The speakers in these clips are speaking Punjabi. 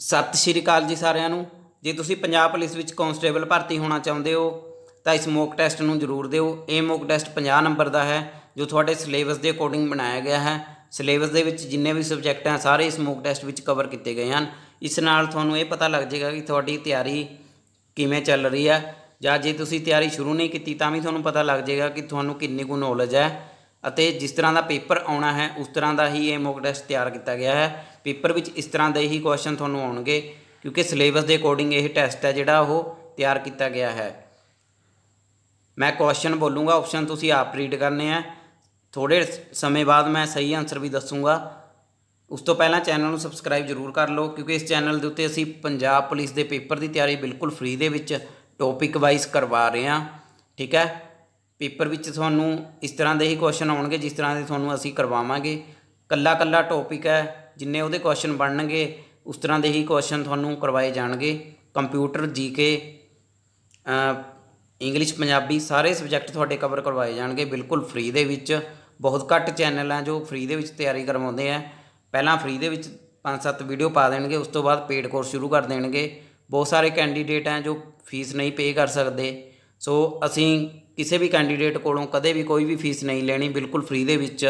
ਸਤਿ ਸ਼੍ਰੀ ਅਕਾਲ ਜੀ ਸਾਰਿਆਂ ਨੂੰ ਜੇ ਤੁਸੀਂ ਪੰਜਾਬ ਪੁਲਿਸ ਵਿੱਚ ਕਾਂਸਟੇਬਲ ਭਰਤੀ ਹੋਣਾ ਚਾਹੁੰਦੇ ਹੋ ਤਾਂ ਇਸ ਮੌਕ ਟੈਸਟ ਨੂੰ ਜ਼ਰੂਰ ਦਿਓ ਇਹ ਮੌਕ ਟੈਸਟ 50 ਨੰਬਰ ਦਾ ਹੈ ਜੋ ਤੁਹਾਡੇ ਸਿਲੇਬਸ ਦੇ ਅਕੋਰਡਿੰਗ ਬਣਾਇਆ ਗਿਆ ਹੈ ਸਿਲੇਬਸ ਦੇ ਵਿੱਚ ਜਿੰਨੇ ਵੀ ਸਬਜੈਕਟ ਹਨ ਸਾਰੇ ਇਸ ਮੌਕ ਟੈਸਟ ਵਿੱਚ ਕਵਰ ਕੀਤੇ ਗਏ ਹਨ ਇਸ ਨਾਲ ਤੁਹਾਨੂੰ ਇਹ ਪਤਾ ਲੱਗ ਜਾਏਗਾ ਕਿ ਤੁਹਾਡੀ ਤਿਆਰੀ ਕਿਵੇਂ ਚੱਲ ਰਹੀ ਹੈ ਜਾਂ ਜੇ ਤੁਸੀਂ ਤਿਆਰੀ ਸ਼ੁਰੂ ਨਹੀਂ ਕੀਤੀ ਤਾਂ ਵੀ ਤੁਹਾਨੂੰ ਪਤਾ ਲੱਗ ਜਾਏਗਾ ਕਿ ਤੁਹਾਨੂੰ ਕਿੰਨੀ ਕੁ ਨੌਲੇਜ ਹੈ ਅਤੇ ਜਿਸ ਤਰ੍ਹਾਂ ਦਾ ਪੇਪਰ ਆਉਣਾ ਹੈ ਉਸ ਤਰ੍ਹਾਂ ਦਾ ਹੀ ਇਹ ਮੌਕ ਟੈਸਟ ਤਿਆਰ ਕੀਤਾ ਗਿਆ ਹੈ ਪੇਪਰ ਵਿੱਚ ਇਸ ਤਰ੍ਹਾਂ ਦੇ ਹੀ ਕੁਐਸਚਨ ਤੁਹਾਨੂੰ ਆਉਣਗੇ ਕਿਉਂਕਿ ਸਿਲੇਬਸ ਦੇ ਅਕੋਰਡਿੰਗ ਇਹ ਟੈਸਟ ਹੈ ਜਿਹੜਾ ਉਹ ਤਿਆਰ ਕੀਤਾ ਗਿਆ ਹੈ ਮੈਂ ਕੁਐਸਚਨ ਬੋਲੂੰਗਾ ਆਪਸ਼ਨ ਤੁਸੀਂ ਆਪ ਰੀਡ ਕਰਨੇ ਆ ਥੋੜੇ ਸਮੇਂ ਬਾਅਦ ਮੈਂ ਸਹੀ ਆਨਸਰ ਵੀ ਦੱਸੂੰਗਾ ਉਸ ਤੋਂ ਪਹਿਲਾਂ ਚੈਨਲ ਨੂੰ ਸਬਸਕ੍ਰਾਈਬ ਜ਼ਰੂਰ ਕਰ ਲਓ ਕਿਉਂਕਿ ਇਸ ਚੈਨਲ ਦੇ ਉੱਤੇ ਅਸੀਂ ਪੰਜਾਬ ਪੁਲਿਸ ਦੇ ਪੇਪਰ ਦੀ ਤਿਆਰੀ ਬਿਲਕੁਲ ਫ੍ਰੀ ਦੇ ਵਿੱਚ ਟੌਪਿਕ ਵਾਈਜ਼ ਕਰਵਾ ਰਹੇ ਹਾਂ ਠੀਕ ਹੈ ਪੇਪਰ ਵਿੱਚ ਤੁਹਾਨੂੰ ਇਸ ਤਰ੍ਹਾਂ ਦੇ ਹੀ ਕੁਐਸਚਨ ਆਉਣਗੇ ਜਿਸ ਤਰ੍ਹਾਂ ਦੇ ਤੁਹਾਨੂੰ ਅਸੀਂ ਕਰਵਾਵਾਂਗੇ ਕੱਲਾ ਕੱਲਾ ਟੌਪਿਕ ਹੈ ਜਿੰਨੇ ਉਹਦੇ ਕੁਐਸਚਨ ਬਣਨਗੇ ਉਸ ਤਰ੍ਹਾਂ ਦੇ ਹੀ ਕੁਐਸਚਨ ਤੁਹਾਨੂੰ ਕਰਵਾਏ ਜਾਣਗੇ ਕੰਪਿਊਟਰ ਜੀਕੇ ਇੰਗਲਿਸ਼ ਪੰਜਾਬੀ ਸਾਰੇ ਸਬਜੈਕਟ ਤੁਹਾਡੇ ਕਵਰ ਕਰਵਾਏ ਜਾਣਗੇ ਬਿਲਕੁਲ ਫ੍ਰੀ ਦੇ ਵਿੱਚ ਬਹੁਤ ਘੱਟ ਚੈਨਲ ਆ ਜੋ ਫ੍ਰੀ ਦੇ ਵਿੱਚ ਤਿਆਰੀ ਕਰਵਾਉਂਦੇ ਆ ਪਹਿਲਾਂ ਫ੍ਰੀ ਦੇ ਵਿੱਚ 5-7 ਵੀਡੀਓ ਪਾ ਦੇਣਗੇ ਉਸ ਤੋਂ ਬਾਅਦ ਪੇਡ ਕੋਰਸ ਸ਼ੁਰੂ ਕਰ ਦੇਣਗੇ ਬਹੁਤ ਸਾਰੇ ਕੈਂਡੀਡੇਟ ਆ ਜੋ ਫੀਸ ਨਹੀਂ ਪੇ ਕਰ ਸਕਦੇ ਸੋ ਅਸੀਂ ਕਿਸੇ ਵੀ ਕੈਂਡੀਡੇਟ ਕੋਲੋਂ ਕਦੇ ਵੀ ਕੋਈ ਵੀ ਫੀਸ ਨਹੀਂ ਲੈਣੀ ਬਿਲਕੁਲ ਫ੍ਰੀ ਦੇ ਵਿੱਚ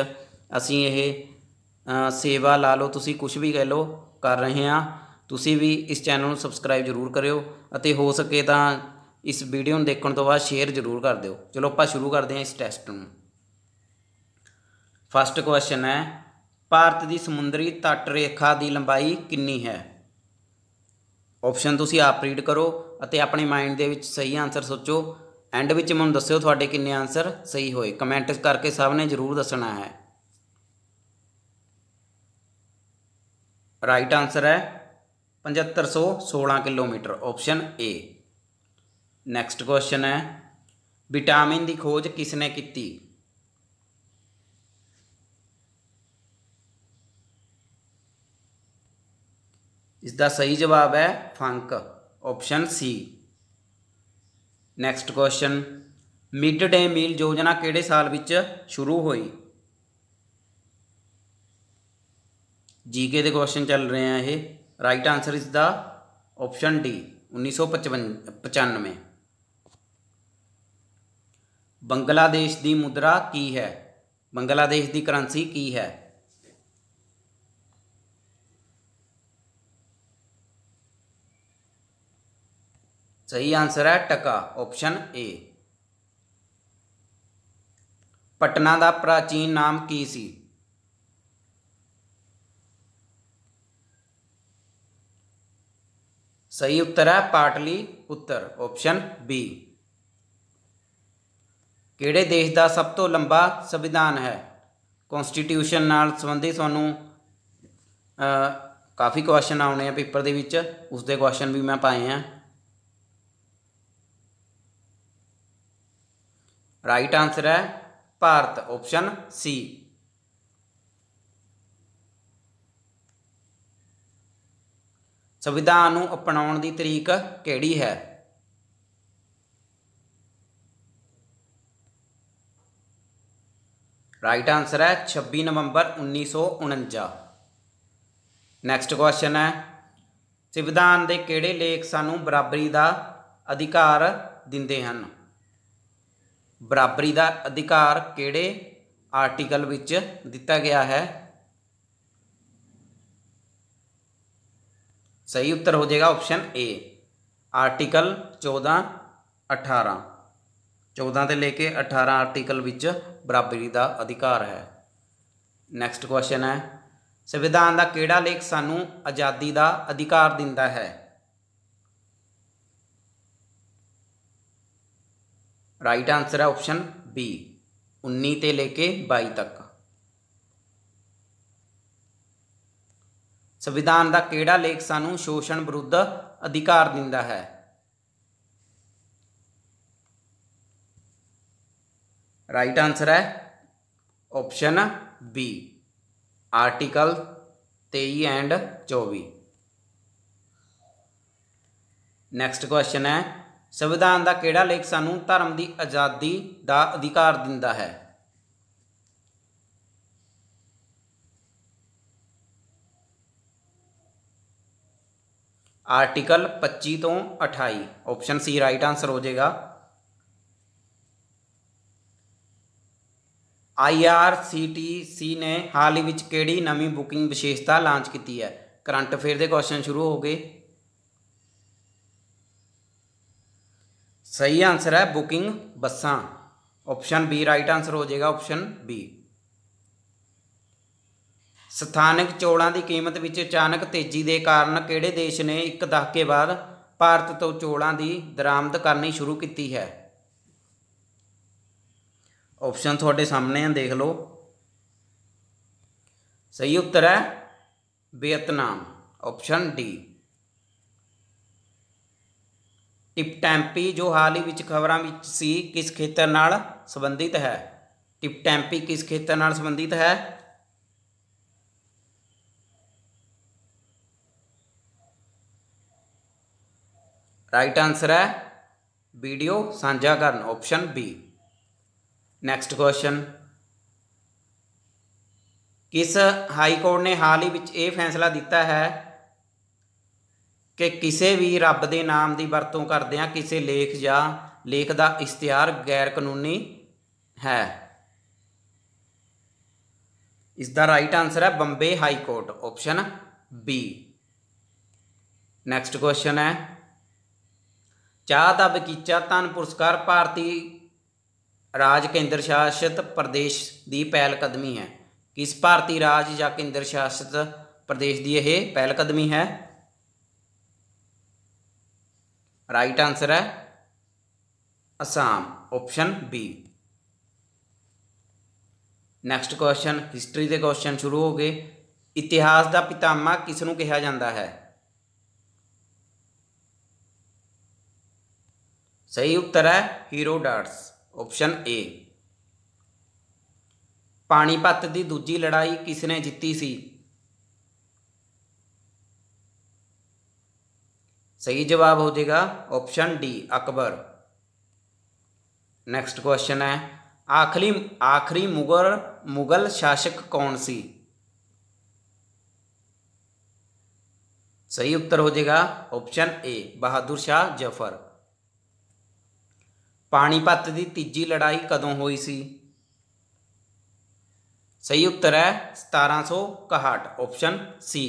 ਅਸੀਂ ਇਹ ਸੇਵਾ ਲਾ ਲਓ ਤੁਸੀਂ ਕੁਝ ਵੀ ਕਹਿ ਲਓ ਕਰ ਰਹੇ ਹਾਂ ਤੁਸੀਂ ਵੀ ਇਸ ਚੈਨਲ ਨੂੰ ਸਬਸਕ੍ਰਾਈਬ ਜ਼ਰੂਰ ਕਰਿਓ ਅਤੇ ਹੋ ਸਕੇ ਤਾਂ ਇਸ ਵੀਡੀਓ ਨੂੰ ਦੇਖਣ ਤੋਂ ਬਾਅਦ ਸ਼ੇਅਰ ਜ਼ਰੂਰ ਕਰ ਦਿਓ ਚਲੋ ਆਪਾਂ ਸ਼ੁਰੂ ਕਰਦੇ ਹਾਂ ਇਸ ਟੈਸਟ ਨੂੰ ਫਸਟ ਕੁਐਸਚਨ ਹੈ ਭਾਰਤ ਦੀ ਸਮੁੰਦਰੀ ਤੱਟ ਰੇਖਾ ਦੀ ਲੰਬਾਈ ਕਿੰਨੀ ਹੈ ਆਪਸ਼ਨ ਤੁਸੀਂ ਆਪ ਰੀਡ ਕਰੋ ਅਤੇ ਆਪਣੇ ਮਾਈਂਡ ਦੇ ਵਿੱਚ ਸਹੀ ਆਨਸਰ ਸੋਚੋ ਐਂਡ ਵਿੱਚ ਮੈਨੂੰ ਦੱਸਿਓ ਤੁਹਾਡੇ ਕਿੰਨੇ ਆਨਸਰ ਸਹੀ ਹੋਏ ਕਮੈਂਟ ਕਰਕੇ ਸਭ ਨੇ ਜ਼ਰੂਰ ਦੱਸਣਾ ਹੈ ਰਾਈਟ ਆਨਸਰ ਹੈ 7516 kilometre option A next question ਹੈ ਵਿਟਾਮਿਨ ਦੀ ਖੋਜ ਕਿਸ ਨੇ ਕੀਤੀ ਇਸ ਦਾ ਸਹੀ ਜਵਾਬ ਹੈ Funk option C next question mid day meal ਯੋਜਨਾ ਕਿਹੜੇ ਸਾਲ ਵਿੱਚ ਸ਼ੁਰੂ ਹੋਈ ਜੀਕੇ ਦੇ ਕੁਐਸਚਨ ਚੱਲ ਰਹੇ ਆ ਇਹ ਰਾਈਟ ਆਨਸਰ ਇਸ ਦਾ ਆਪਸ਼ਨ ਡੀ 1955 ਬੰਗਲਾਦੇਸ਼ ਦੀ ਮੁਦਰਾ ਕੀ ਹੈ ਬੰਗਲਾਦੇਸ਼ ਦੀ ਕਰੰਸੀ ਕੀ ਹੈ ਸਹੀ ਆਨਸਰ ਹੈ ਟਕਾ ਆਪਸ਼ਨ ਏ ਪਟਨਾ ਦਾ ਪ੍ਰਾਚੀਨ ਨਾਮ ਕੀ ਸੀ ਸਹੀ ਉੱਤਰ ਹੈ ਪਾਟਲੀ ਪੁੱਤਰ ऑप्शन बी ਕਿਹੜੇ ਦੇਸ਼ ਦਾ ਸਭ ਤੋਂ ਲੰਬਾ ਸੰਵਿਧਾਨ ਹੈ ਕਨਸਟੀਟਿਊਸ਼ਨ ਨਾਲ ਸੰਬੰਧੀ ਤੁਹਾਨੂੰ ਕਾਫੀ ਕੁਐਸਚਨ ਆਉਣੇ ਆ ਪੇਪਰ ਦੇ ਵਿੱਚ ਉਸ ਦੇ ਕੁਐਸਚਨ ਵੀ ਮੈਂ ਪਾਏ ਆ ਰਾਈਟ ਆਨਸਰ ਹੈ ਭਾਰਤ ਆਪਸ਼ਨ ਸੀ ਸੰਵਿਧਾਨ ਨੂੰ ਅਪਣਾਉਣ ਦੀ ਤਰੀਕ ਕਿਹੜੀ ਹੈ ਰਾਈਟ ਆਨਸਰ ਹੈ 26 ਨਵੰਬਰ 1949 ਨੈਕਸਟ ਕੁਐਸਚਨ ਹੈ ਸੰਵਿਧਾਨ ਦੇ ਕਿਹੜੇ ਲੇਖ ਸਾਨੂੰ ਬਰਾਬਰੀ ਦਾ ਅਧਿਕਾਰ ਦਿੰਦੇ ਹਨ ਬਰਾਬਰੀ ਦਾ ਅਧਿਕਾਰ ਕਿਹੜੇ ਆਰਟੀਕਲ ਵਿੱਚ ਦਿੱਤਾ ਗਿਆ ਹੈ ਸਹੀ ਉੱਤਰ ਹੋ ਜਾਏਗਾ ਆਪਸ਼ਨ ਏ ਆਰਟੀਕਲ 14 18 14 ਤੇ ਲੈ ਕੇ 18 ਆਰਟੀਕਲ ਵਿੱਚ ਬਰਾਬਰੀ ਦਾ ਅਧਿਕਾਰ ਹੈ ਨੈਕਸਟ ਕੁਐਸਚਨ ਹੈ ਸੰਵਿਧਾਨ ਦਾ ਕਿਹੜਾ ਲੇਖ ਸਾਨੂੰ ਆਜ਼ਾਦੀ ਦਾ ਅਧਿਕਾਰ ਦਿੰਦਾ ਹੈ ਰਾਈਟ ਆਨਸਰ ਹੈ ਆਪਸ਼ਨ ਬੀ 19 ਤੇ ਲੈ ਕੇ 22 ਤੱਕ ਸੰਵਿਧਾਨ ਦਾ ਕਿਹੜਾ ਲੇਖ ਸਾਨੂੰ ਸ਼ੋਸ਼ਣ ਵਿਰੁੱਧ ਅਧਿਕਾਰ ਦਿੰਦਾ ਹੈ ਰਾਈਟ ਆਨਸਰ ਹੈ option B article 23 and 24 next question ਹੈ ਸੰਵਿਧਾਨ ਦਾ ਕਿਹੜਾ ਲੇਖ ਸਾਨੂੰ ਧਰਮ ਦੀ ਆਜ਼ਾਦੀ ਦਾ ਅਧਿਕਾਰ ਦਿੰਦਾ ਹੈ ਆਰਟੀਕਲ 25 ਤੋਂ 28 ਆਪਸ਼ਨ ਸੀ ਰਾਈਟ ਆਨਸਰ ਹੋ ਜਾਏਗਾ IRCTC ਨੇ ਹਾਲ ਹੀ ਵਿੱਚ ਕਿਹੜੀ ਨਵੀਂ ਬੁਕਿੰਗ ਵਿਸ਼ੇਸ਼ਤਾ ਲਾਂਚ ਕੀਤੀ ਹੈ ਕਰੰਟ ਅਫੇਅਰ ਦੇ ਕੁਐਸਚਨ ਸ਼ੁਰੂ ਹੋ ਗਏ ਸਹੀ ਆਨਸਰ ਹੈ ਬੁਕਿੰਗ ਬੱਸਾਂ ਆਪਸ਼ਨ ਬੀ ਰਾਈਟ ਆਨਸਰ ਹੋ ਜਾਏਗਾ ਆਪਸ਼ਨ ਬੀ ਸਥਾਨਕ ਚੋਲਾਂ ਦੀ ਕੀਮਤ ਵਿੱਚ ਅਚਾਨਕ ਤੇਜ਼ੀ ਦੇ ਕਾਰਨ ਕਿਹੜੇ ਦੇਸ਼ ਨੇ ਇੱਕ ਦਹਾਕੇ ਬਾਅਦ ਭਾਰਤ ਤੋਂ ਚੋਲਾਂ ਦੀ ਦਰਾਮਦ ਕਰਨੀ ਸ਼ੁਰੂ ਕੀਤੀ ਹੈ ਆਪਸ਼ਨ ਤੁਹਾਡੇ ਸਾਹਮਣੇ ਆ ਦੇਖ ਲਓ ਸਹੀ ਉੱਤਰ ਹੈ ਵੀਅਤਨਾਮ ਆਪਸ਼ਨ ਡੀ ਟਿਪਟੈਂਪੀ ਜੋ ਹਾਲ ਹੀ ਵਿੱਚ ਖਬਰਾਂ ਵਿੱਚ ਸੀ ਕਿਸ ਖੇਤਰ ਨਾਲ ਸੰਬੰਧਿਤ ਹੈ ਟਿਪਟੈਂਪੀ ਕਿਸ ਖੇਤਰ ਨਾਲ ਸੰਬੰਧਿਤ ਹੈ ਰਾਈਟ ਆਨਸਰ ਹੈ ਵੀਡੀਓ ਸਾਂਝਾ ਕਰਨ ਆਪਸ਼ਨ ਬੀ ਨੈਕਸਟ ਕੁਐਸਚਨ ਕਿਸ ਹਾਈ ਕੋਰਟ ਨੇ ਹਾਲ ਹੀ ਵਿੱਚ ਇਹ ਫੈਸਲਾ ਦਿੱਤਾ ਹੈ ਕਿ ਕਿਸੇ ਵੀ ਰੱਬ ਦੇ ਨਾਮ ਦੀ ਵਰਤੋਂ ਕਰਦੇ ਆ ਕਿਸੇ ਲੇਖ ਜਾਂ ਲੇਖ ਦਾ ਇਸ਼ਤਿਹਾਰ ਗੈਰ ਕਾਨੂੰਨੀ ਹੈ ਇਸ ਦਾ ਰਾਈਟ ਆਨਸਰ ਹੈ Bombay High Court option B next question ਹੈ ਚਾਹ ਦਾ ਬਗੀਚਾ ਤਨ ਪੁਰਸਕਾਰ ਭਾਰਤੀ ਰਾਜ ਕੇਂਦਰ ਸ਼ਾਸਿਤ ਪ੍ਰਦੇਸ਼ ਦੀ ਪਹਿਲ ਕਦਮੀ ਹੈ ਕਿਸ ਭਾਰਤੀ ਰਾਜ ਜਾਂ ਕੇਂਦਰ ਸ਼ਾਸਿਤ ਪ੍ਰਦੇਸ਼ ਦੀ ਇਹ ਪਹਿਲ ਕਦਮੀ ਹੈ ਰਾਈਟ ਆਨਸਰ ਹੈ Assam option B next question history ਦੇ ਕੁਐਸਚਨ ਸ਼ੁਰੂ ਹੋ ਗਏ ਇਤਿਹਾਸ ਦਾ ਪਿਤਾਮਾ ਕਿਸ ਨੂੰ ਕਿਹਾ ਜਾਂਦਾ ਹੈ ਸਹੀ ਉੱਤਰ ਹੈ ਹੀਰੋਡਾਟਸ ਆਪਸ਼ਨ ਏ ਪਾਣੀਪਤ ਦੀ ਦੂਜੀ ਲੜਾਈ ਕਿਸ ਨੇ ਜਿੱਤੀ ਸੀ सही जवाब हो जाएगा option D Akbar next question है आखिरी आखिरी मुगल मुगल शासक कौन सी सही उत्तर हो जाएगा ऑप्शन ए बहादुर शाह जफर पानीपत की तीजी लड़ाई कदों हुई सी सही उत्तर है सतारह सौ इकहठ ऑप्शन सी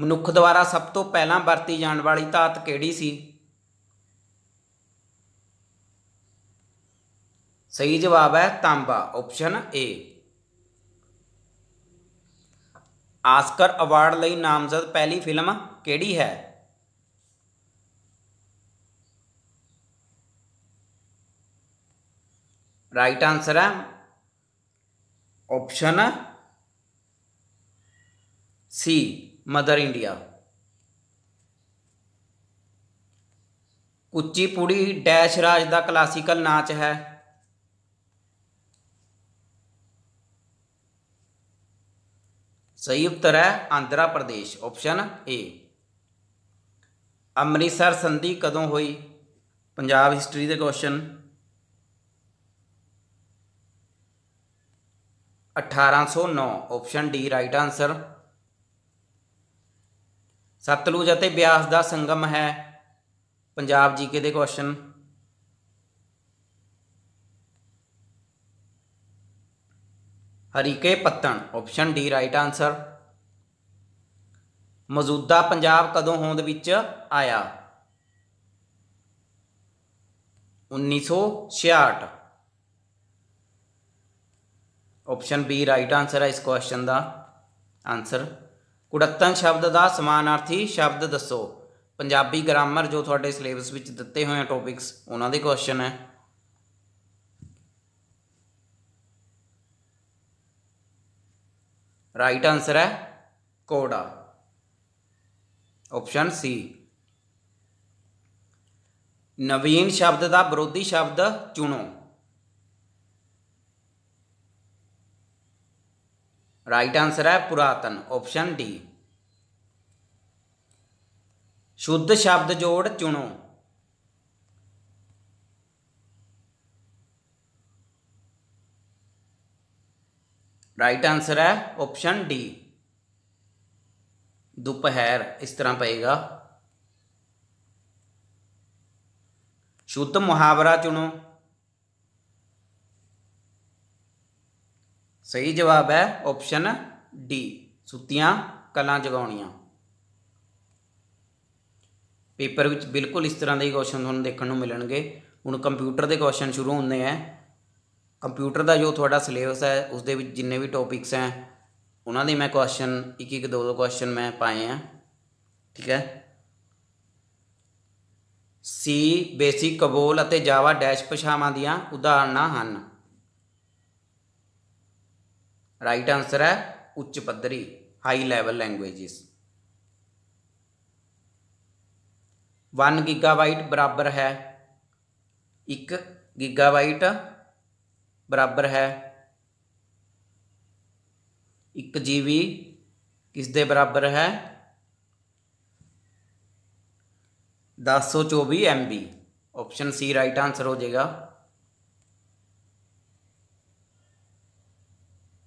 ਮਨੁੱਖ ਦੁਆਰਾ ਸਭ ਤੋਂ ਪਹਿਲਾਂ ਵਰਤੀ ਜਾਣ ਵਾਲੀ ਧਾਤ ਕਿਹੜੀ ਸੀ ਸਹੀ ਜਵਾਬ ਹੈ ਤਾਂਬਾ ਆਪਸ਼ਨ ਏ ਆਸਕਰ ਅਵਾਰਡ ਲਈ ਨਾਮਜ਼ਦ ਪਹਿਲੀ ਫਿਲਮ ਕਿਹੜੀ ਹੈ ਰਾਈਟ ਆਨਸਰ ਹੈ ਆਪਸ਼ਨ ਸੀ ਮਦਰ ਇੰਡੀਆ ਪੂੜੀ ਡੈਸ਼ ਰਾਜ ਦਾ ਕਲਾਸੀਕਲ ਨਾਚ ਹੈ ਸਹੀ ਉੱਤਰ ਹੈ ਆਂਧਰਾ ਪ੍ਰਦੇਸ਼ ਆਪਸ਼ਨ ਏ ਅੰਮ੍ਰਿਤਸਰ ਸੰਧੀ ਕਦੋਂ ਹੋਈ ਪੰਜਾਬ ਹਿਸਟਰੀ ਦੇ question 1809 option D right answer Satluj ਅਤੇ ਬਿਆਸ ਦਾ ਸੰਗਮ ਹੈ ਪੰਜਾਬ ਜੀਕੇ ਦੇ question Harike Pattan option D right answer ਮੌਜੂਦਾ ਪੰਜਾਬ ਕਦੋਂ ਹੋਂਦ ਵਿੱਚ ਆਇਆ 1966 ਆਪਸ਼ਨ ਬੀ ਰਾਈਟ ਆਨਸਰ ਹੈ ਇਸ ਕੁਐਸਚਨ ਦਾ ਆਨਸਰ ਕੁੜੱਤਨ ਸ਼ਬਦ ਦਾ ਸਮਾਨਾਰਥੀ ਸ਼ਬਦ ਦੱਸੋ ਪੰਜਾਬੀ ਗ੍ਰਾਮਰ ਜੋ ਤੁਹਾਡੇ ਸਿਲੇਬਸ ਵਿੱਚ ਦਿੱਤੇ ਹੋਏ ਆ ਟੌਪਿਕਸ ਉਹਨਾਂ ਦੇ ਕੁਐਸਚਨ ਹੈ ਰਾਈਟ ਆਨਸਰ ਹੈ ਕੋੜਾ ਆਪਸ਼ਨ ਸੀ ਨਵੀਨ ਸ਼ਬਦ ਦਾ ਵਿਰੋਧੀ ਸ਼ਬਦ ਚੁਣੋ राइट आंसर है पुरातन ऑप्शन डी शुद्ध शब्द जोड़ चुनो राइट आंसर है ऑप्शन डी दोपहर इस तरह पेगा शुद्ध मुहावरा चुनो ਸਹੀ ਜਵਾਬ ਹੈ ਆਪਸ਼ਨ ਡੀ ਸੁੱਤੀਆਂ ਕਲਾਂ ਜਗਾਉਣੀਆਂ ਪੇਪਰ ਵਿੱਚ ਬਿਲਕੁਲ ਇਸ ਤਰ੍ਹਾਂ ਦੇ ਹੀ ਕੁਐਸਚਨ ਤੁਹਾਨੂੰ ਦੇਖਣ ਨੂੰ ਮਿਲਣਗੇ ਹੁਣ ਕੰਪਿਊਟਰ ਦੇ ਕੁਐਸਚਨ ਸ਼ੁਰੂ ਹੁੰਦੇ ਆ ਕੰਪਿਊਟਰ ਦਾ ਜੋ ਤੁਹਾਡਾ ਸਿਲੇਬਸ ਹੈ ਉਸ ਦੇ ਵਿੱਚ ਜਿੰਨੇ ਵੀ ਟੌਪਿਕਸ ਹੈ ਉਹਨਾਂ ਦੇ ਮੈਂ ਕੁਐਸਚਨ ਇੱਕ ਇੱਕ ਦੋ ਦੋ ਕੁਐਸਚਨ ਮੈਂ ਪਾਏ ਆ ਠੀਕ ਹੈ ਸੀ ਬੇਸਿਕ ਕਬੋਲ ਅਤੇ ਜਾਵਾ ਡੈਸ਼ ਪਛਾਵਾਂ ਦੀਆਂ ਉਦਾਹਰਨਾਂ ਹਨ ਰਾਈਟ ਆਨਸਰ ਹੈ ਉੱਚ ਪੱਧਰੀ ਹਾਈ ਲੈਵਲ ਲੈਂਗੁਏਜਸ 1 ਗੀਗਾਬਾਈਟ ਬਰਾਬਰ ਹੈ 1 ਗੀਗਾਬਾਈਟ ਬਰਾਬਰ ਹੈ 1 ਜੀਬੀ ਕਿਸ ਦੇ ਬਰਾਬਰ ਹੈ 1024 MB option C right answer ਹੋ ਜਾਏਗਾ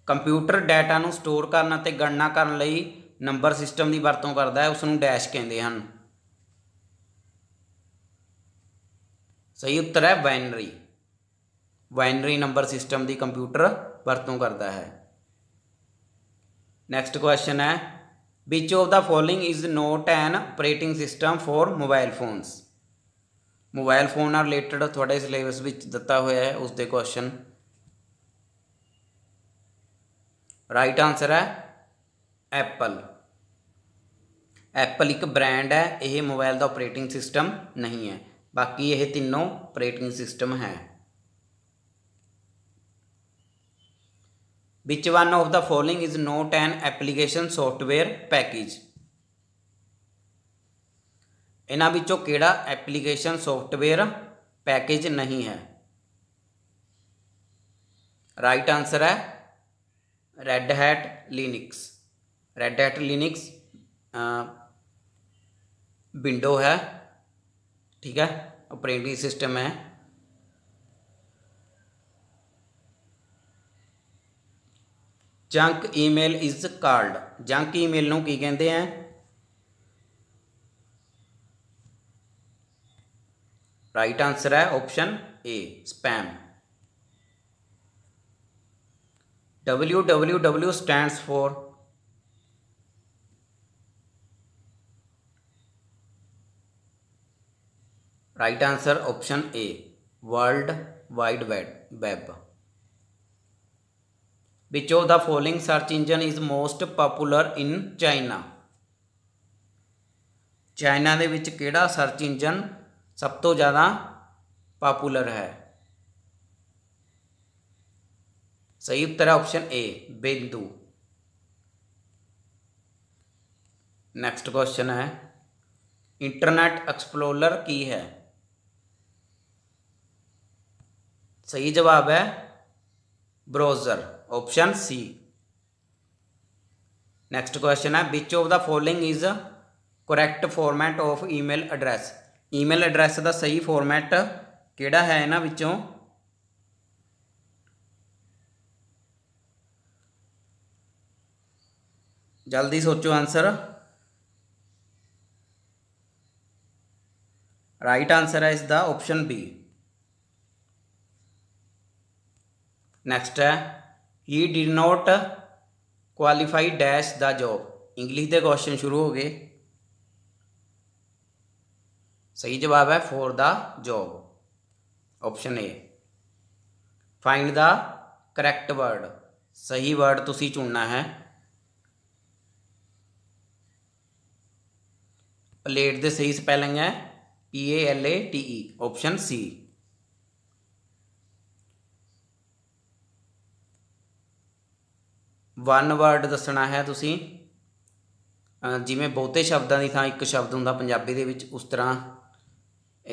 ਕੰਪਿਊਟਰ ਡਾਟਾ ਨੂੰ ਸਟੋਰ ਕਰਨ ਅਤੇ ਗਣਨਾ ਕਰਨ ਲਈ ਨੰਬਰ ਸਿਸਟਮ ਦੀ ਵਰਤੋਂ ਕਰਦਾ ਹੈ ਉਸ ਨੂੰ ਡੈਸ਼ ਕਹਿੰਦੇ ਹਨ ਸਹੀ ਉੱਤਰ ਹੈ ਬਾਈਨਰੀ ਬਾਈਨਰੀ ਨੰਬਰ ਸਿਸਟਮ ਦੀ ਕੰਪਿਊਟਰ ਵਰਤੋਂ ਕਰਦਾ ਹੈ ਨੈਕਸਟ ਕੁਐਸਚਨ ਹੈ which of the following is not an operating system for mobile phones mobile phone ਨਾਲ ਰਿਲੇਟਡ ਤੁਹਾਡੇ ਸਿਲੇਬਸ ਵਿੱਚ ਦਿੱਤਾ ਹੋਇਆ ਹੈ ਉਸ ਦੇ ਕੁਐਸਚਨ ਰਾਈਟ ਆਨਸਰ ਹੈ ਐਪਲ ਐਪਲ ਇੱਕ ਬ੍ਰਾਂਡ ਹੈ ਇਹ ਮੋਬਾਈਲ ਦਾ ਆਪਰੇਟਿੰਗ ਸਿਸਟਮ ਨਹੀਂ ਹੈ ਬਾਕੀ ਇਹ ਤਿੰਨੋਂ ਆਪਰੇਟਿੰਗ ਸਿਸਟਮ ਹੈ which one of the following is not an application software package ਇਹਨਾਂ ਵਿੱਚੋਂ ਕਿਹੜਾ ਐਪਲੀਕੇਸ਼ਨ ਸੌਫਟਵੇਅਰ ਪੈਕੇਜ ਨਹੀਂ ਹੈ ਰਾਈਟ ਆਨਸਰ ਹੈ Red Hat Linux Red Hat Linux window है ठीक है ऑपरेटिंग सिस्टम है junk email is called junk email नू की कहते हैं राइट आंसर है option A spam www stands for right answer option a world wide web which of the following search engine is most popular in china china ਦੇ ਵਿੱਚ ਕਿਹੜਾ ਸਰਚ ਇੰਜਨ ਸਭ ਤੋਂ ਜ਼ਿਆਦਾ ਪਪੂਲਰ ਹੈ सही उत्तर है ऑप्शन ए बिंदु नेक्स्ट क्वेश्चन है इंटरनेट एक्सप्लोरर की है सही जवाब है browser option C next question है which of the following is correct format of email address email address का सही फॉर्मेट केड़ा है इन्होंने जल्दी सोचो आंसर राइट आंसर है इसका द ऑप्शन बी नेक्स्ट है he did not qualify dash the job English के क्वेश्चन शुरू हो गए सही जवाब है for the job option A find the correct word सही वर्ड तुम चुनना है ਪਲੇਟ ਦੇ ਸਹੀ ਸਪੈਲਿੰਗ ਹੈ P A L A T E option C one word ਦੱਸਣਾ ਹੈ ਤੁਸੀਂ ਜਿਵੇਂ ਬਹੁਤੇ ਸ਼ਬਦਾਂ ਦੀ ਥਾਂ ਇੱਕ ਸ਼ਬਦ ਹੁੰਦਾ ਪੰਜਾਬੀ ਦੇ ਵਿੱਚ ਉਸ ਤਰ੍ਹਾਂ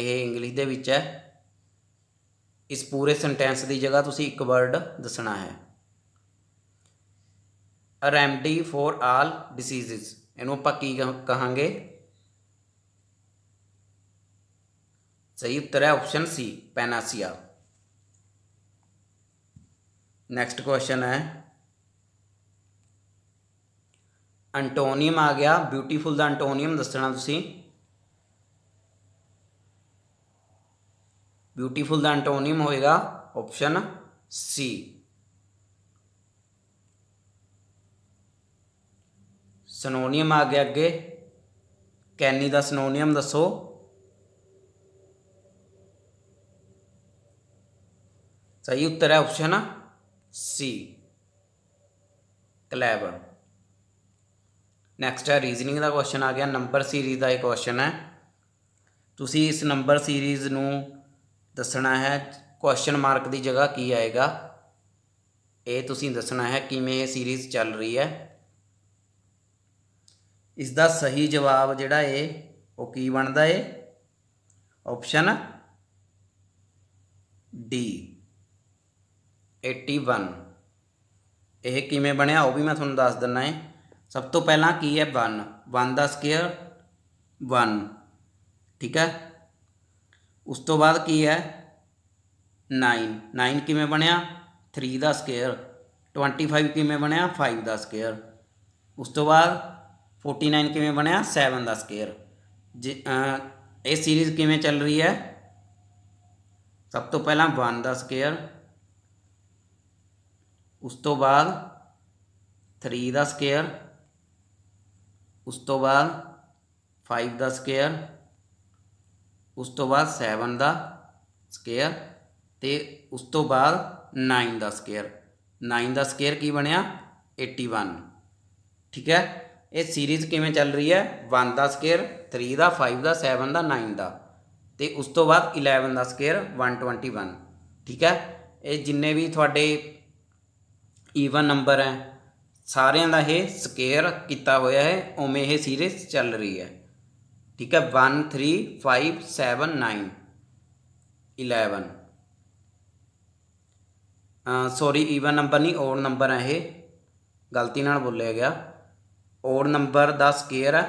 ਇਹ ਇੰਗਲਿਸ਼ ਦੇ ਵਿੱਚ ਹੈ ਇਸ ਪੂਰੇ ਸੈਂਟੈਂਸ ਦੀ ਜਗ੍ਹਾ ਤੁਸੀਂ ਇੱਕ ਵਰਡ ਦੱਸਣਾ ਹੈ ਰੈਮਡੀ ਫੋਰ ਆਲ ਡਿਸੀਜ਼ਸ ਇਹਨੂੰ ਆਪਾਂ ਕੀ ਕਹਾਂਗੇ सही उत्तर है option C panacea next question है अंटोनियम आ गया ब्यूटीफुल का अंटोनियम दसना ब्यूटीफुल का होएगा ऑप्शन सी सनोनियम आ गया अगे कैनी का सनोनियम दसो ਸਹੀ ਉੱਤਰ ਹੈ ऑप्शन सी ਕਲੈਬਰ ਨੈਕਸਟ ਹੈ ਰੀਜ਼ਨਿੰਗ ਦਾ ਕੁਐਸਚਨ ਆ ਗਿਆ ਨੰਬਰ ਸੀਰੀਜ਼ ਦਾ ਇੱਕ ਕੁਐਸਚਨ ਹੈ ਤੁਸੀਂ ਇਸ ਨੰਬਰ ਸੀਰੀਜ਼ ਨੂੰ ਦੱਸਣਾ ਹੈ ਕੁਐਸਚਨ ਮਾਰਕ ਦੀ ਜਗ੍ਹਾ ਕੀ ਆਏਗਾ ਇਹ ਤੁਸੀਂ ਦੱਸਣਾ ਹੈ ਕਿਵੇਂ ਇਹ ਸੀਰੀਜ਼ ਚੱਲ ਰਹੀ ਹੈ ਇਸ ਦਾ ਸਹੀ ਜਵਾਬ ਜਿਹੜਾ ਇਹ ਉਹ ਕੀ ਬਣਦਾ ਏ ਆਪਸ਼ਨ ਡੀ एटी वन यह किमें बनया वो भी मैं थोड़ा दस दिना है सब तो पहला की है वन वन का स्केयर वन ठीक है उस तो बाद की है नाइन नाइन किमें बनया थ्री का स्केयर ट्वेंटी फाइव किमें बनया फाइव का स्केयर उस तो बाद फोर्टी नाइन किमें बनया सैवन का स्केयर ज यह सीरीज़ किमें चल रही है सब तो पहला वन का स्केयर ਉਸ ਤੋਂ ਬਾਅਦ 3 ਦਾ ਸਕੁਅਰ ਉਸ ਤੋਂ ਬਾਅਦ 5 ਦਾ ਸਕੁਅਰ ਉਸ ਤੋਂ ਬਾਅਦ 7 ਦਾ ਸਕੁਅਰ ਤੇ ਉਸ ਤੋਂ ਬਾਅਦ 9 ਦਾ ਸਕੁਅਰ 9 ਦਾ ਸਕੁਅਰ ਕੀ ਬਣਿਆ 81 ਠੀਕ ਹੈ ਇਹ ਸੀਰੀਜ਼ ਕਿਵੇਂ ਚੱਲ ਰਹੀ ਹੈ 1 ਦਾ ਸਕੁਅਰ 3 ਦਾ 5 ਦਾ 7 ਦਾ 9 ਦਾ ਤੇ ਉਸ ਤੋਂ ਬਾਅਦ 11 ਦਾ ਸਕੁਅਰ 121 ਠੀਕ ਹੈ ਇਹ ਜਿੰਨੇ ਵੀ ਤੁਹਾਡੇ ਈਵਨ ਨੰਬਰ ਹੈ ਸਾਰਿਆਂ ਦਾ ਇਹ ਸਕੇਅਰ ਕੀਤਾ ਹੋਇਆ ਹੈ ਉਵੇਂ ਇਹ ਸੀਰੀਜ਼ ਚੱਲ ਰਹੀ ਹੈ ਠੀਕ ਹੈ 1 3 5 7 9 11 ਸੌਰੀ ਈਵਨ ਨੰਬਰ ਨਹੀਂ ਔਡ ਨੰਬਰ ਹੈ ਇਹ ਗਲਤੀ ਨਾਲ ਬੋਲਿਆ ਗਿਆ ਔਡ ਨੰਬਰ ਦਾ ਸਕੇਅਰ ਹੈ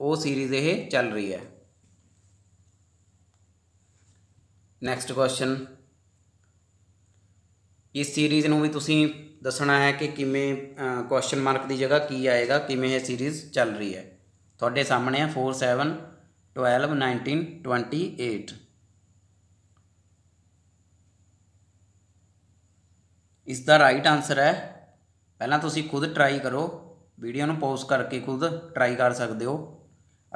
ਉਹ ਸੀਰੀਜ਼ ਇਹ ਚੱਲ ਰਹੀ ਹੈ ਨੈਕਸਟ ਕੁਐਸਚਨ ਇਸ ਸੀਰੀਜ਼ ਨੂੰ ਵੀ ਤੁਸੀਂ ਦੱਸਣਾ ਹੈ ਕਿ ਕਿਵੇਂ ਕੁਐਸਚਨ ਮਾਰਕ ਦੀ ਜਗ੍ਹਾ ਕੀ ਆਏਗਾ ਕਿਵੇਂ ਇਹ ਸੀਰੀਜ਼ ਚੱਲ ਰਹੀ ਹੈ ਤੁਹਾਡੇ ਸਾਹਮਣੇ ਹੈ 4 7 12 19 28 ਇਸ ਦਾ ਰਾਈਟ ਆਨਸਰ ਹੈ ਪਹਿਲਾਂ ਤੁਸੀਂ ਖੁਦ ਟਰਾਈ ਕਰੋ ਵੀਡੀਓ ਨੂੰ ਪੌਜ਼ ਕਰਕੇ ਖੁਦ ਟਰਾਈ ਕਰ ਸਕਦੇ ਹੋ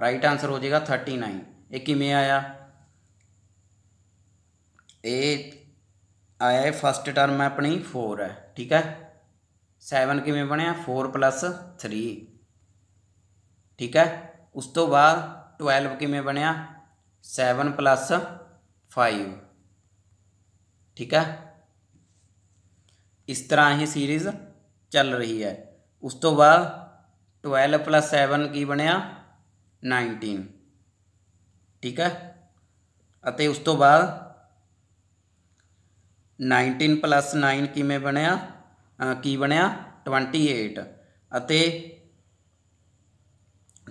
ਰਾਈਟ ਆਨਸਰ ਹੋ ਜਾਏਗਾ 39 ਇਹ ਕਿਵੇਂ ਆਇਆ ਇਹ आया फस्ट टर्म है अपनी फोर है ठीक है सैवन किमें बने फोर प्लस थ्री ठीक है उस तो बाद ट्वेल्व किमें बनया सैवन प्लस फाइव ठीक है इस तरह ही सीरीज़ चल रही है उस तो बाद ट्वेल्व प्लस सैवन की बनया नाइनटीन ठीक है उस तो बाद 19 ਪਲੱਸ 9 ਕਿਵੇਂ ਬਣਿਆ ਕੀ ਬਣਿਆ 28 ਅਤੇ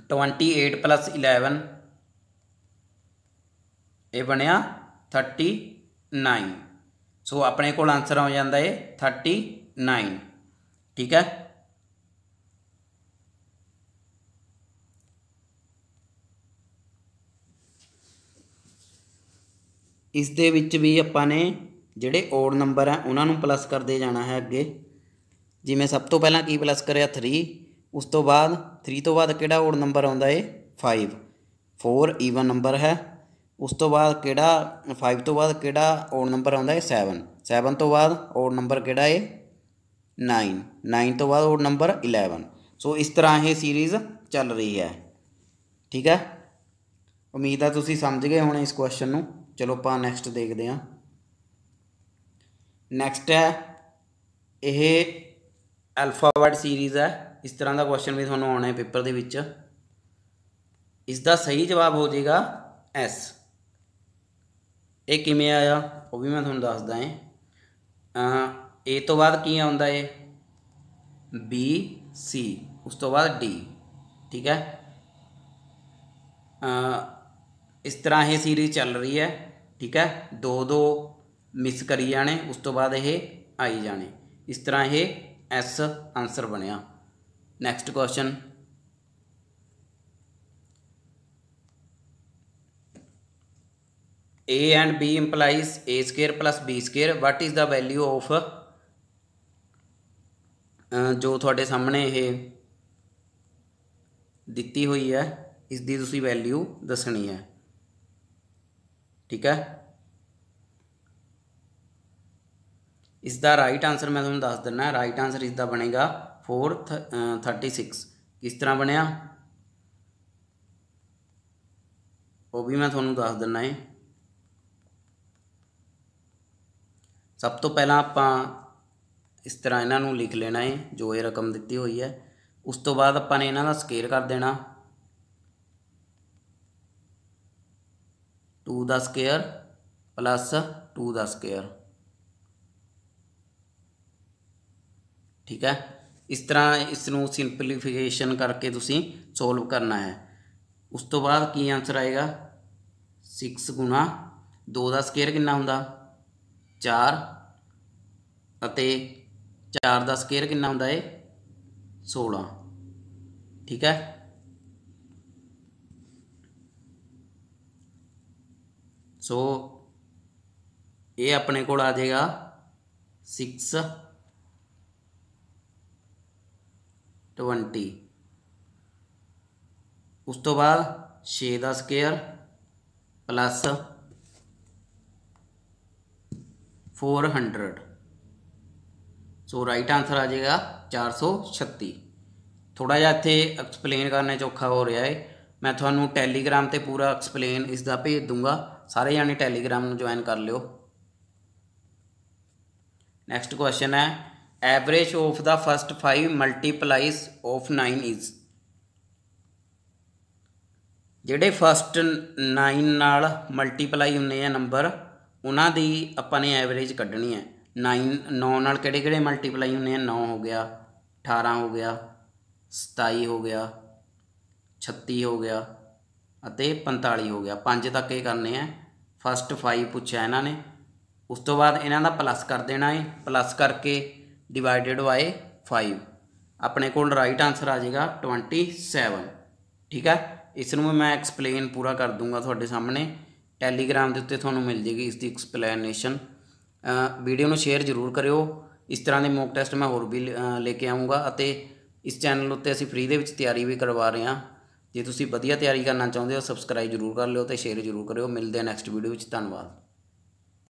28 ਪਲੱਸ 11 ਇਹ ਬਣਿਆ 39 ਸੋ ਆਪਣੇ ਕੋਲ ਆਨਸਰ ਆ ਜਾਂਦਾ ਏ 39 ਠੀਕ ਹੈ ਇਸ ਦੇ ਵਿੱਚ ਵੀ ਆਪਾਂ ਨੇ ਜਿਹੜੇ ਓਡ ਨੰਬਰ ਆ ਉਹਨਾਂ ਨੂੰ ਪਲੱਸ ਕਰਦੇ ਜਾਣਾ ਹੈ ਅੱਗੇ ਜਿਵੇਂ ਸਭ ਤੋਂ ਪਹਿਲਾਂ ਕੀ ਪਲੱਸ ਕਰਿਆ 3 ਉਸ ਤੋਂ ਬਾਅਦ 3 ਤੋਂ ਬਾਅਦ ਕਿਹੜਾ ਓਡ ਨੰਬਰ ਆਉਂਦਾ ਏ 5 4 ਈਵਨ ਨੰਬਰ ਹੈ ਉਸ ਤੋਂ ਬਾਅਦ ਕਿਹੜਾ 5 ਤੋਂ ਬਾਅਦ ਕਿਹੜਾ ਓਡ ਨੰਬਰ ਆਉਂਦਾ ਏ 7 7 ਤੋਂ ਬਾਅਦ ਓਡ ਨੰਬਰ ਕਿਹੜਾ ਏ 9 9 ਤੋਂ ਬਾਅਦ ਓਡ ਨੰਬਰ 11 ਸੋ ਇਸ ਤਰ੍ਹਾਂ ਇਹ ਸੀਰੀਜ਼ ਚੱਲ ਰਹੀ ਹੈ ਠੀਕ ਹੈ ਉਮੀਦ ਆ ਤੁਸੀਂ ਸਮਝ ਗਏ ਹੋਣੇ ਇਸ ਕੁਐਸਚਨ ਨੂੰ ਚਲੋ ਆਪਾਂ ਨੈਕਸਟ ਦੇਖਦੇ ਹਾਂ ਨੈਕਸਟ ਹੈ ਇਹ ਅਲਫਾਬੈਟ ਸੀਰੀਜ਼ ਹੈ ਇਸ ਤਰ੍ਹਾਂ ਦਾ ਕੁਐਸਚਨ ਵੀ ਤੁਹਾਨੂੰ ਆਉਣਾ ਹੈ ਪੇਪਰ ਦੇ ਵਿੱਚ ਇਸ ਦਾ ਸਹੀ ਜਵਾਬ ਹੋ ਜਾਏਗਾ ਐਸ ਇਹ ਕਿਵੇਂ ਆਇਆ ਉਹ ਵੀ ਮੈਂ ਤੁਹਾਨੂੰ ਦੱਸਦਾ ਹਾਂ ਇਹ ਤੋਂ ਬਾਅਦ ਕੀ ਆਉਂਦਾ ਹੈ ਬੀ ਸੀ ਉਸ ਤੋਂ ਬਾਅਦ ਡੀ ਠੀਕ ਹੈ ਇਸ ਤਰ੍ਹਾਂ ਇਹ ਸੀਰੀਜ਼ ਚੱਲ ਰਹੀ ਹੈ ਠੀਕ ਹੈ 2 2 मिस करी जाने उस तो बाद आई जाने इस तरह यह एस आंसर बनया next question A and B implies A square plus B square what is the value of जो थोड़े सामने ये दिती हुई है इसकी वैल्यू दसनी है ठीक है ਇਸ ਦਾ ਰਾਈਟ ਆਨਸਰ ਮੈਂ ਤੁਹਾਨੂੰ ਦੱਸ ਦਿੰਨਾ ਰਾਈਟ ਆਨਸਰ ਇਸ ਦਾ ਬਣੇਗਾ 4 36 ਕਿਸ ਤਰ੍ਹਾਂ ਬਣਿਆ ਉਹ ਵੀ ਮੈਂ ਤੁਹਾਨੂੰ ਦੱਸ ਦਿੰਨਾ ਹੈ ਸਭ ਤੋਂ ਪਹਿਲਾਂ ਆਪਾਂ ਇਸ ਤਰ੍ਹਾਂ ਇਹਨਾਂ ਨੂੰ ਲਿਖ ਲੈਣਾ ਹੈ ਜੋ ਇਹ ਰਕਮ ਦਿੱਤੀ ਹੋਈ ਹੈ ਉਸ ਤੋਂ ਬਾਅਦ ਆਪਾਂ ਨੇ ਇਹਨਾਂ ਦਾ ਸਕੇਅਰ ਕਰ ਦੇਣਾ 2 ਦਾ ਸਕੇਅਰ 2 ਦਾ ਸਕੇਅਰ ਠੀਕ ਹੈ ਇਸ ਤਰ੍ਹਾਂ ਇਸ ਨੂੰ ਸਿੰਪਲੀਫਿਕੇਸ਼ਨ ਕਰਕੇ ਤੁਸੀਂ ਸੋਲਵ ਕਰਨਾ ਹੈ ਉਸ ਤੋਂ ਬਾਅਦ ਕੀ ਆਨਸਰ ਆਏਗਾ 6 ਗੁਣਾ 2 ਦਾ ਸਕੁਅਰ ਕਿੰਨਾ ਹੁੰਦਾ 4 ਅਤੇ 4 ਦਾ ਸਕੁਅਰ ਕਿੰਨਾ ਹੁੰਦਾ ਏ 16 ਠੀਕ ਹੈ ਸੋ ਇਹ ਆਪਣੇ ਕੋਲ ਆ ਜਾਏਗਾ 6 20 ਉਸ ਤੋਂ ਬਾਅਦ 6 ਦਾ square plus 400 so right answer ਆ ਜਾਏਗਾ 436 ਥੋੜਾ ਜਿਹਾ ਇੱਥੇ ਐਕਸਪਲੇਨ ਕਰਨੇ ਚੌਖਾ ਹੋ ਰਿਹਾ ਹੈ ਮੈਂ ਤੁਹਾਨੂੰ ਟੈਲੀਗ੍ਰਾਮ ਤੇ ਪੂਰਾ ਐਕਸਪਲੇਨ ਇਸ ਦਾ ਭੇਜ ਦੂੰਗਾ ਸਾਰੇ ਜਾਣੇ ਟੈਲੀਗ੍ਰਾਮ ਨੂੰ ਜੁਆਇਨ ਕਰ ਲਿਓ ਨੈਕਸਟ ਕੁਐਸਚਨ ਹੈ average of the first 5 multiplies of 9 is ਜਿਹੜੇ ਫਸਟ 9 ਨਾਲ ਮਲਟੀਪਲਾਈ ਹੁੰਦੇ ਆ ਨੰਬਰ ਉਹਨਾਂ ਦੀ ਆਪਾਂ ਨੇ ਐਵਰੇਜ ਕੱਢਣੀ ਹੈ 9 9 ਨਾਲ ਕਿਹੜੇ ਕਿਹੜੇ ਮਲਟੀਪਲਾਈ ਹੁੰਦੇ ਆ 9 ਹੋ ਗਿਆ 18 ਹੋ ਗਿਆ 27 ਹੋ ਗਿਆ 36 ਹੋ ਗਿਆ ਅਤੇ 45 ਹੋ ਗਿਆ ਪੰਜ ਤੱਕ ਇਹ ਕਰਨੇ ਆ ਫਸਟ 5 ਪੁੱਛਿਆ ਇਹਨਾਂ ਨੇ ਉਸ ਤੋਂ ਬਾਅਦ ਇਹਨਾਂ ਦਾ ਪਲੱਸ ਕਰ ਦੇਣਾ ਹੈ ਪਲੱਸ ਕਰਕੇ ਡਿਵਾਈਡਡ ਬਾਈ 5 ਆਪਣੇ ਕੋਲ ਰਾਈਟ ਆਨਸਰ ਆ ਜਾਏਗਾ 27 ਠੀਕ ਹੈ ਇਸ ਨੂੰ ਮੈਂ ਐਕਸਪਲੇਨ ਪੂਰਾ ਕਰ ਦੂੰਗਾ ਤੁਹਾਡੇ ਸਾਹਮਣੇ ਟੈਲੀਗ੍ਰਾਮ ਦੇ ਉੱਤੇ ਤੁਹਾਨੂੰ ਮਿਲ ਜੇਗੀ ਇਸ ਦੀ ਐਕਸਪਲੇਨੇਸ਼ਨ ਵੀਡੀਓ ਨੂੰ ਸ਼ੇਅਰ ਜ਼ਰੂਰ ਕਰਿਓ ਇਸ ਤਰ੍ਹਾਂ ਦੇ ਮੌਕ ਟੈਸਟ ਮੈਂ ਹੋਰ ਵੀ ਲੈ ਕੇ ਆਉਂਗਾ ਅਤੇ ਇਸ ਚੈਨਲ ਉੱਤੇ ਅਸੀਂ ਫ੍ਰੀ ਦੇ ਵਿੱਚ ਤਿਆਰੀ ਵੀ ਕਰਵਾ ਰਹੇ ਹਾਂ ਜੇ ਤੁਸੀਂ ਵਧੀਆ ਤਿਆਰੀ ਕਰਨਾ ਚਾਹੁੰਦੇ ਹੋ ਸਬਸਕ੍ਰਾਈਬ ਜ਼ਰੂਰ ਕਰ ਲਿਓ ਤੇ ਸ਼ੇਅਰ ਜ਼ਰੂਰ ਕਰਿਓ ਮਿਲਦੇ ਆ ਨੈਕਸਟ ਵੀਡੀਓ ਵਿੱਚ ਧੰਨਵਾਦ